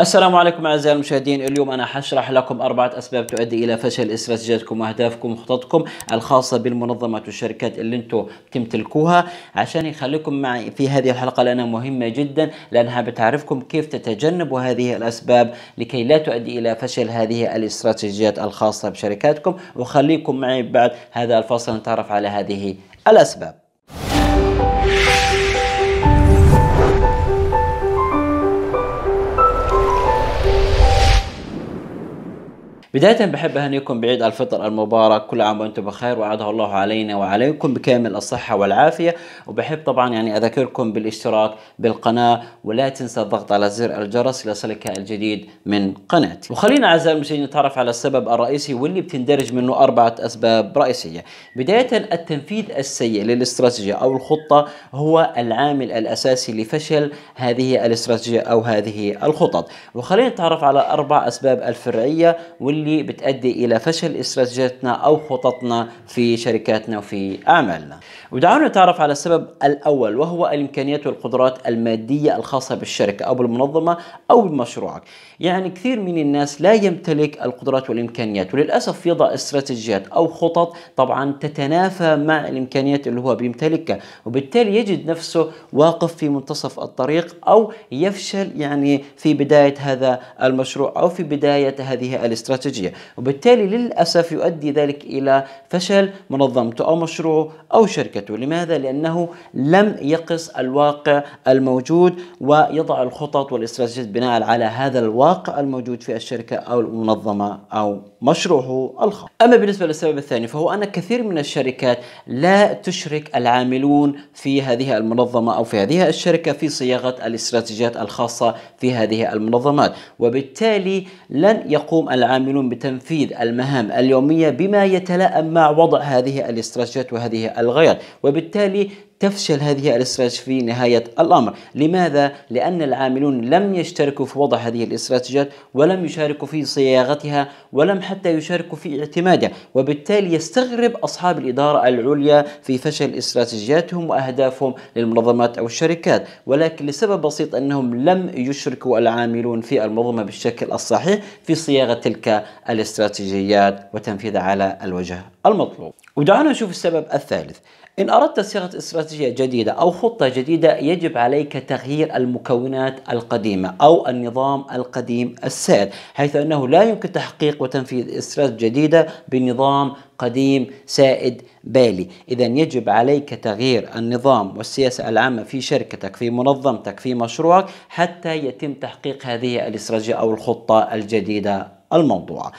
السلام عليكم اعزائي المشاهدين اليوم انا حشرح لكم اربعه اسباب تؤدي الى فشل استراتيجياتكم واهدافكم وخططكم الخاصه بالمنظمات والشركات اللي انتم بتمتلكوها عشان يخليكم معي في هذه الحلقه لانها مهمه جدا لانها بتعرفكم كيف تتجنبوا هذه الاسباب لكي لا تؤدي الى فشل هذه الاستراتيجيات الخاصه بشركاتكم وخليكم معي بعد هذا الفصل نتعرف على هذه الاسباب بداية بحب أهنيكم بعيد الفطر المبارك كل عام وأنتم بخير وأعاده الله علينا وعليكم بكامل الصحة والعافية وبحب طبعا يعني أذكركم بالاشتراك بالقناة ولا تنسى الضغط على زر الجرس ليصلك الجديد من قناتي وخلينا أعزائي المشاهدين نتعرف على السبب الرئيسي واللي بتندرج منه أربعة أسباب رئيسية بداية التنفيذ السيء للاستراتيجية أو الخطة هو العامل الأساسي لفشل هذه الاستراتيجية أو هذه الخطط وخلينا نتعرف على أربع أسباب الفرعية واللي اللي بتؤدي الى فشل استراتيجيتنا او خططنا في شركاتنا وفي اعمالنا. ودعونا نتعرف على السبب الاول وهو الامكانيات والقدرات الماديه الخاصه بالشركه او بالمنظمه او بمشروعك. يعني كثير من الناس لا يمتلك القدرات والامكانيات وللاسف يضع استراتيجيات او خطط طبعا تتنافى مع الامكانيات اللي هو بيمتلكها وبالتالي يجد نفسه واقف في منتصف الطريق او يفشل يعني في بدايه هذا المشروع او في بدايه هذه الاستراتيجيه البنفسجية وبالتالي للأسف يؤدي ذلك إلى فشل منظمته أو مشروعه أو شركته لماذا؟ لأنه لم يقص الواقع الموجود ويضع الخطط والاستراتيجيات بناء على هذا الواقع الموجود في الشركة أو المنظمة أو مشروعه الخاص أما بالنسبة للسبب الثاني فهو أن كثير من الشركات لا تشرك العاملون في هذه المنظمة أو في هذه الشركة في صياغة الاستراتيجيات الخاصة في هذه المنظمات وبالتالي لن يقوم العاملون يقومون بتنفيذ المهام اليومية بما يتلائم مع وضع هذه الاستراتيجيات وهذه الغايات وبالتالي تفشل هذه الاستراتيجية في نهاية الأمر لماذا؟ لأن العاملون لم يشتركوا في وضع هذه الاستراتيجيات ولم يشاركوا في صياغتها ولم حتى يشاركوا في اعتمادها وبالتالي يستغرب أصحاب الإدارة العليا في فشل استراتيجياتهم وأهدافهم للمنظمات أو الشركات ولكن لسبب بسيط أنهم لم يشركوا العاملون في المنظمة بالشكل الصحيح في صياغة تلك الاستراتيجيات وتنفيذها على الوجه المطلوب ودعونا نشوف السبب الثالث إن أردت صياغة استراتيجية استراتيجية جديدة أو خطة جديدة يجب عليك تغيير المكونات القديمة أو النظام القديم السائد حيث أنه لا يمكن تحقيق وتنفيذ استراتيجية جديدة بنظام قديم سائد بالي إذا يجب عليك تغيير النظام والسياسة العامة في شركتك في منظمتك في مشروعك حتى يتم تحقيق هذه الاستراتيجية أو الخطة الجديدة الموضوع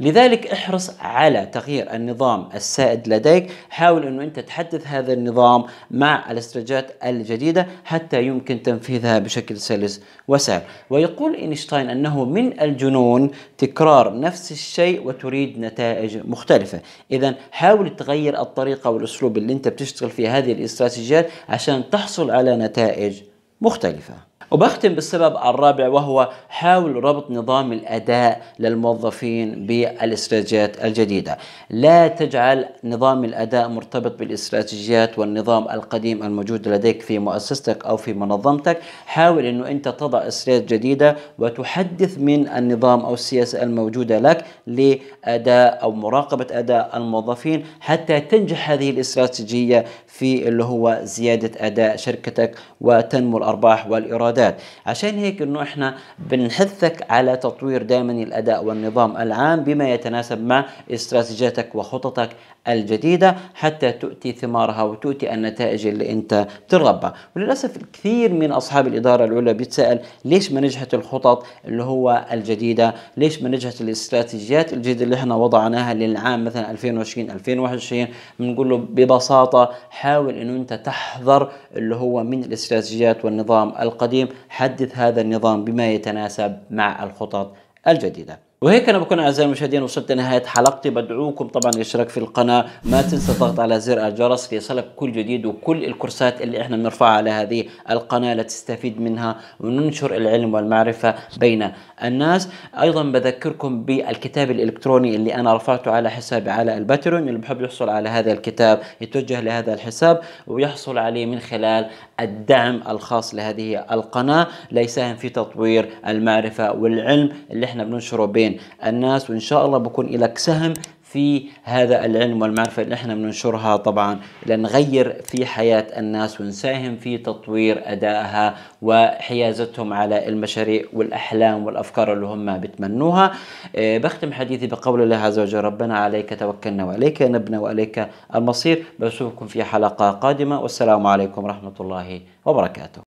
لذلك احرص على تغيير النظام السائد لديك حاول أنه أنت تحدث هذا النظام مع الاستراتيجيات الجديدة حتى يمكن تنفيذها بشكل سلس وسهل ويقول إينشتاين أنه من الجنون تكرار نفس الشيء وتريد نتائج مختلفة إذا حاول تغير الطريقة والأسلوب اللي أنت بتشتغل فيه هذه الاستراتيجيات عشان تحصل على نتائج مختلفة وبختم بالسبب الرابع وهو حاول ربط نظام الأداء للموظفين بالاستراتيجيات الجديدة لا تجعل نظام الأداء مرتبط بالاستراتيجيات والنظام القديم الموجود لديك في مؤسستك أو في منظمتك حاول أنه أنت تضع استراتيجيات جديدة وتحدث من النظام أو السياسة الموجودة لك لأداء أو مراقبة أداء الموظفين حتى تنجح هذه الاستراتيجية في اللي هو زيادة أداء شركتك وتنمو الأرباح والإيراد الايرادات عشان هيك أنه إحنا بنحثك على تطوير دائما الأداء والنظام العام بما يتناسب مع استراتيجيتك وخططك الجديدة حتى تؤتي ثمارها وتؤتي النتائج اللي أنت بترغبها وللأسف الكثير من أصحاب الإدارة العليا بيتسأل ليش ما نجحت الخطط اللي هو الجديدة ليش ما نجحت الاستراتيجيات الجديدة اللي احنا وضعناها للعام مثلا 2020 2021 بنقول له ببساطة حاول أنه أنت تحذر اللي هو من الاستراتيجيات والنظام القديم القديم حدث هذا النظام بما يتناسب مع الخطط الجديدة وهيك انا بكون اعزائي المشاهدين وصلت لنهايه حلقتي بدعوكم طبعا الاشتراك في القناه ما تنسى الضغط على زر الجرس ليصلك كل جديد وكل الكورسات اللي احنا بنرفعها على هذه القناه لتستفيد منها وننشر العلم والمعرفه بين الناس ايضا بذكركم بالكتاب الالكتروني اللي انا رفعته على حسابي على الباتريون اللي بحب يحصل على هذا الكتاب يتوجه لهذا الحساب ويحصل عليه من خلال الدعم الخاص لهذه القناه ليساهم في تطوير المعرفه والعلم اللي احنا بننشره بين بين الناس وان شاء الله بكون لك سهم في هذا العلم والمعرفة اللي احنا بننشرها طبعا لنغير في حياة الناس ونساهم في تطوير أدائها وحيازتهم على المشاريع والأحلام والأفكار اللي هم بتمنوها آه، بختم حديثي بقول الله عز وجل ربنا عليك توكلنا وعليك نبنا وعليك المصير بشوفكم في حلقة قادمة والسلام عليكم ورحمة الله وبركاته